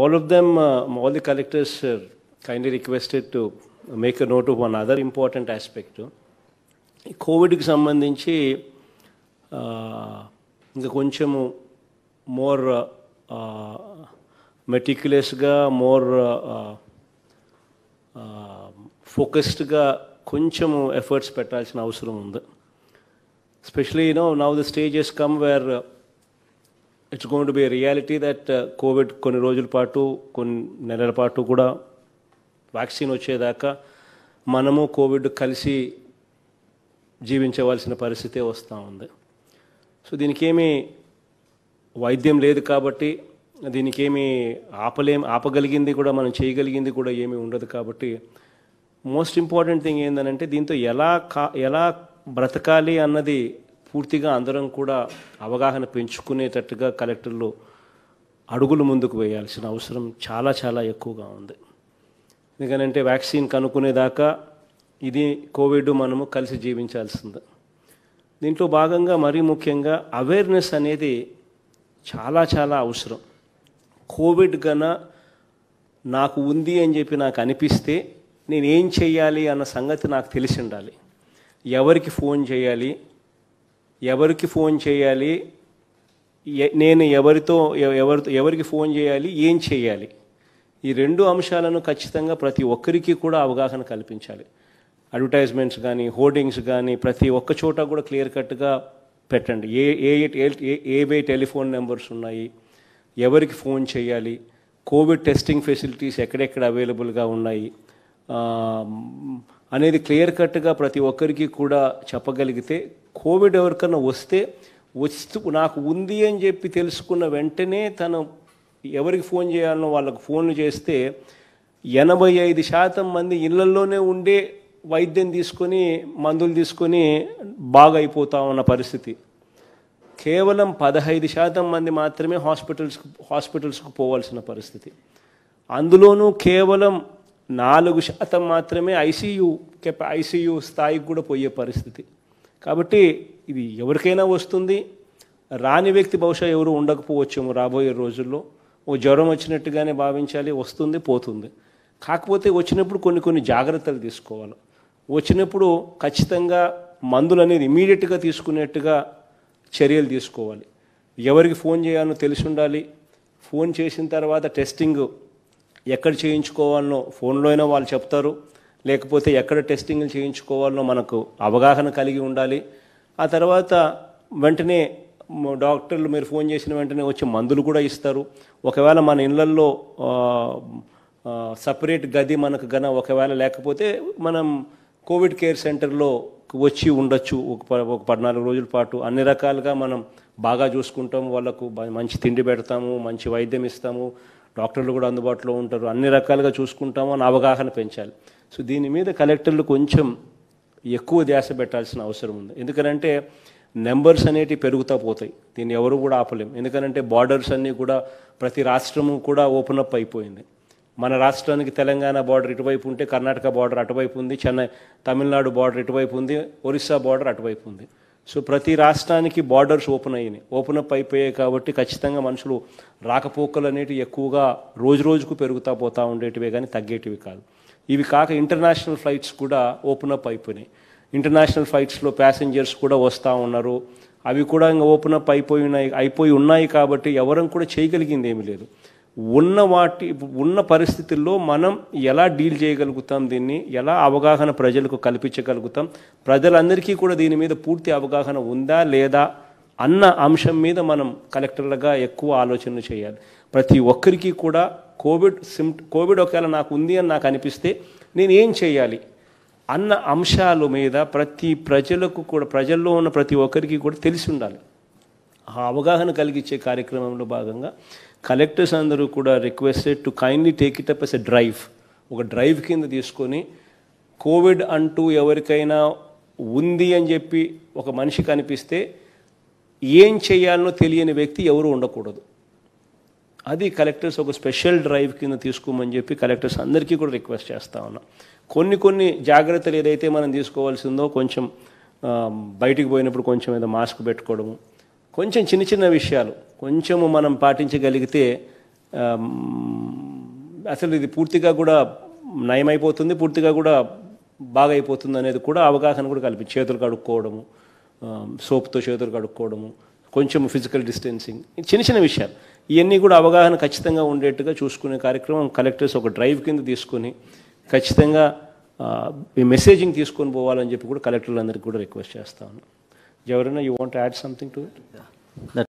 All of them, uh, all the collectors uh, kindly requested to make a note of one other important aspect. Too. COVID is uh, more uh, uh, meticulous, more uh, uh, focused, ga, kunchamu efforts petals Especially, you know, now the stages come where it's gonna be బి that covid కోవిడ్ కొన్ని రోజుల పాటు కొన్ని నెలల పాటు కూడా vaccine వచ్చేదాకా మనము కోవిడ్ కలిసి జీవించవలసిన పరిస్థితే వస్తూ ఉంది సో దీనికి ఏమీ వైద్యం లేదు కాబట్టి దీనికి ఏమీ ఆపలేం ఆపగలిగింది కూడా మనం చేయగలిగింది కూడా ఏమీ ఉండదు కాబట్టి మోస్ట్ ఇంపార్టెంట్ థింగ్ ఏంటంటే దీంతో ఎలా కా ఎలా బ్రతకాలి అన్నది పూర్తిగా అందరం కూడా అవగాహన పెంచుకునేటట్టుగా కలెక్టర్లు అడుగులు ముందుకు వేయాల్సిన అవసరం చాలా చాలా ఎక్కువగా ఉంది ఎందుకనంటే వ్యాక్సిన్ కనుక్కునేదాకా ఇది కోవిడ్ మనము కలిసి జీవించాల్సిందే దీంట్లో భాగంగా మరీ ముఖ్యంగా అవేర్నెస్ అనేది చాలా చాలా అవసరం కోవిడ్ గన నాకు ఉంది అని చెప్పి నాకు అనిపిస్తే నేను ఏం చేయాలి అన్న సంగతి నాకు తెలిసి ఉండాలి ఎవరికి ఫోన్ చేయాలి ఎవరికి ఫోన్ చేయాలి నేను ఎవరితో ఎవరితో ఎవరికి ఫోన్ చేయాలి ఏం చేయాలి ఈ రెండు అంశాలను ఖచ్చితంగా ప్రతి ఒక్కరికి కూడా అవగాహన కల్పించాలి అడ్వర్టైజ్మెంట్స్ కానీ హోర్డింగ్స్ కానీ ప్రతి ఒక్క చోట కూడా క్లియర్ కట్గా పెట్టండి ఏ ఏ ఏవే టెలిఫోన్ నెంబర్స్ ఉన్నాయి ఎవరికి ఫోన్ చేయాలి కోవిడ్ టెస్టింగ్ ఫెసిలిటీస్ ఎక్కడెక్కడ అవైలబుల్గా ఉన్నాయి అనేది క్లియర్ కట్గా ప్రతి ఒక్కరికి కూడా చెప్పగలిగితే కోవిడ్ ఎవరికైనా వస్తే వస్తూ నాకు ఉంది అని చెప్పి తెలుసుకున్న వెంటనే తను ఎవరికి ఫోన్ చేయాలనో వాళ్ళకు ఫోన్లు చేస్తే ఎనభై ఐదు శాతం మంది ఇళ్లలోనే ఉండే వైద్యం తీసుకొని మందులు తీసుకొని బాగా అయిపోతా ఉన్న పరిస్థితి కేవలం పదహైదు శాతం మంది మాత్రమే హాస్పిటల్స్కు హాస్పిటల్స్కు పోవాల్సిన పరిస్థితి అందులోనూ కేవలం నాలుగు శాతం మాత్రమే ఐసీయూ ఐసీయూ స్థాయికి కూడా పోయే పరిస్థితి కాబట్టి ఇది ఎవరికైనా వస్తుంది రాని వ్యక్తి బహుశా ఎవరు ఉండకపోవచ్చేమో రాబోయే రోజుల్లో ఓ జ్వరం వచ్చినట్టుగానే భావించాలి వస్తుంది పోతుంది కాకపోతే వచ్చినప్పుడు కొన్ని కొన్ని జాగ్రత్తలు తీసుకోవాలి వచ్చినప్పుడు ఖచ్చితంగా మందులు అనేది ఇమీడియట్గా తీసుకునేట్టుగా చర్యలు తీసుకోవాలి ఎవరికి ఫోన్ చేయాలో తెలిసి ఉండాలి ఫోన్ చేసిన తర్వాత టెస్టింగ్ ఎక్కడ చేయించుకోవాలనో ఫోన్లో అయినా వాళ్ళు చెప్తారు లేకపోతే ఎక్కడ టెస్టింగ్లు చేయించుకోవాలో మనకు అవగాహన కలిగి ఉండాలి ఆ తర్వాత వెంటనే డాక్టర్లు మీరు ఫోన్ చేసిన వెంటనే వచ్చి మందులు కూడా ఇస్తారు ఒకవేళ మన ఇళ్లల్లో సపరేట్ గది మనకు గన ఒకవేళ లేకపోతే మనం కోవిడ్ కేర్ సెంటర్లో వచ్చి ఉండొచ్చు ఒక పద్నాలుగు రోజుల పాటు అన్ని రకాలుగా మనం బాగా చూసుకుంటాము వాళ్ళకు మంచి తిండి పెడతాము మంచి వైద్యం ఇస్తాము డాక్టర్లు కూడా అందుబాటులో ఉంటారు అన్ని రకాలుగా చూసుకుంటాము అని అవగాహన పెంచాలి సో దీని మీద కలెక్టర్లు కొంచెం ఎక్కువ ధ్యాస పెట్టాల్సిన అవసరం ఉంది ఎందుకనంటే నెంబర్స్ అనేటివి పెరుగుతూ పోతాయి దీన్ని ఎవరు కూడా ఆపలేము ఎందుకనంటే బార్డర్స్ అన్నీ కూడా ప్రతి రాష్ట్రము కూడా ఓపెన్ అప్ అయిపోయింది మన రాష్ట్రానికి తెలంగాణ బార్డర్ ఇటువైపు ఉంటే కర్ణాటక బార్డర్ అటువైపు ఉంది చెన్నై తమిళనాడు బార్డర్ ఇటువైపు ఉంది ఒరిస్సా బార్డర్ అటువైపు ఉంది సో ప్రతి రాష్ట్రానికి బార్డర్స్ ఓపెన్ అయినాయి ఓపెన్ అప్ అయిపోయాయి కాబట్టి ఖచ్చితంగా మనుషులు రాకపోకలు అనేటివి ఎక్కువగా రోజు రోజుకు పెరుగుతూ పోతూ ఉండేటివే కానీ తగ్గేటివి కాదు ఇవి కాక ఇంటర్నేషనల్ ఫ్లైట్స్ కూడా ఓపెన్ అప్ అయిపోయినాయి ఇంటర్నేషనల్ ఫ్లైట్స్లో ప్యాసింజర్స్ కూడా వస్తూ ఉన్నారు అవి కూడా ఇంకా ఓపెన్ అప్ అయిపోయి ఉన్నాయి అయిపోయి ఉన్నాయి కాబట్టి ఎవరం కూడా చేయగలిగింది ఏమీ లేదు ఉన్న వాటి ఉన్న పరిస్థితుల్లో మనం ఎలా డీల్ చేయగలుగుతాం దీన్ని ఎలా అవగాహన ప్రజలకు కల్పించగలుగుతాం ప్రజలందరికీ కూడా దీని మీద పూర్తి అవగాహన ఉందా లేదా అన్న అంశం మీద మనం కలెక్టర్లుగా ఎక్కువ ఆలోచనలు చేయాలి ప్రతి ఒక్కరికి కూడా కోవిడ్ సిమ్ కోవిడ్ ఒకవేళ నాకు ఉంది అని నాకు అనిపిస్తే నేను ఏం చేయాలి అన్న అంశాల మీద ప్రతి ప్రజలకు కూడా ప్రజల్లో ఉన్న ప్రతి ఒక్కరికి కూడా తెలిసి ఉండాలి ఆ అవగాహన కలిగించే కార్యక్రమంలో భాగంగా కలెక్టర్స్ అందరూ కూడా requested to kindly take it up as a drive ఒక డ్రైవ్ కింద తీసుకొని కోవిడ్ అంటూ ఎవరికైనా ఉంది అని చెప్పి ఒక మనిషి కనిపిస్తే ఏం చేయాలనో తెలియని వ్యక్తి ఎవరు ఉండకూడదు అది కలెక్టర్స్ ఒక స్పెషల్ డ్రైవ్ కింద తీసుకోమని చెప్పి కలెక్టర్స్ అందరికీ కూడా రిక్వెస్ట్ చేస్తా ఉన్నాం కొన్ని కొన్ని జాగ్రత్తలు ఏదైతే మనం తీసుకోవాల్సిందో కొంచెం బయటికి పోయినప్పుడు కొంచెం ఏదో మాస్క్ పెట్టుకోవడము కొంచెం చిన్న చిన్న విషయాలు కొంచెము మనం పాటించగలిగితే అసలు ఇది పూర్తిగా కూడా నయమైపోతుంది పూర్తిగా కూడా బాగా అయిపోతుంది అనేది కూడా అవగాహన కూడా కలిపి చేతులు కడుక్కోవడము సోప్తో చేతులు కడుక్కోవడము కొంచెం ఫిజికల్ డిస్టెన్సింగ్ చిన్న చిన్న విషయాలు ఇవన్నీ కూడా అవగాహన ఖచ్చితంగా ఉండేట్టుగా చూసుకునే కార్యక్రమం కలెక్టర్స్ ఒక డ్రైవ్ కింద తీసుకొని ఖచ్చితంగా మెసేజింగ్ తీసుకొని పోవాలని చెప్పి కూడా కలెక్టర్లందరికీ కూడా రిక్వెస్ట్ చేస్తాను Javarana, you want to add something to it? Yeah. That